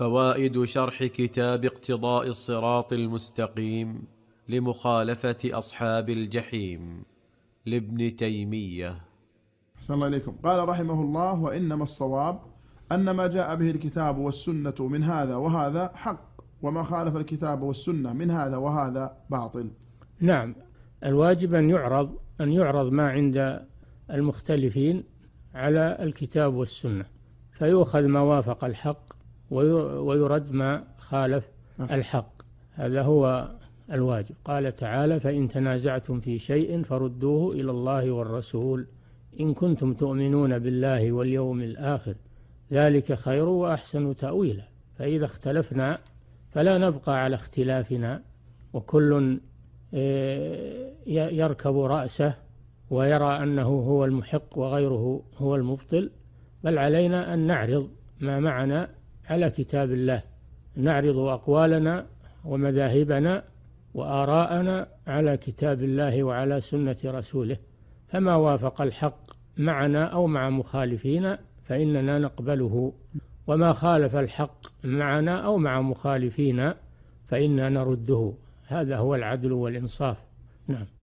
فوائد شرح كتاب اقتضاء الصراط المستقيم لمخالفه اصحاب الجحيم لابن تيميه احسن الله اليكم قال رحمه الله وانما الصواب ان ما جاء به الكتاب والسنه من هذا وهذا حق وما خالف الكتاب والسنه من هذا وهذا باطل نعم الواجب ان يعرض ان يعرض ما عند المختلفين على الكتاب والسنه فيؤخذ ما وافق الحق ويرد ما خالف نعم. الحق هذا هو الواجب قال تعالى فإن تنازعتم في شيء فردوه إلى الله والرسول إن كنتم تؤمنون بالله واليوم الآخر ذلك خير وأحسن تأويلا فإذا اختلفنا فلا نبقى على اختلافنا وكل آه، يركب رأسه ويرى أنه هو المحق وغيره هو المبطل بل علينا أن نعرض ما معنا على كتاب الله نعرض أقوالنا ومذاهبنا وآراءنا على كتاب الله وعلى سنة رسوله فما وافق الحق معنا أو مع مخالفينا فإننا نقبله وما خالف الحق معنا أو مع مخالفينا فإنا نرده هذا هو العدل والإنصاف نعم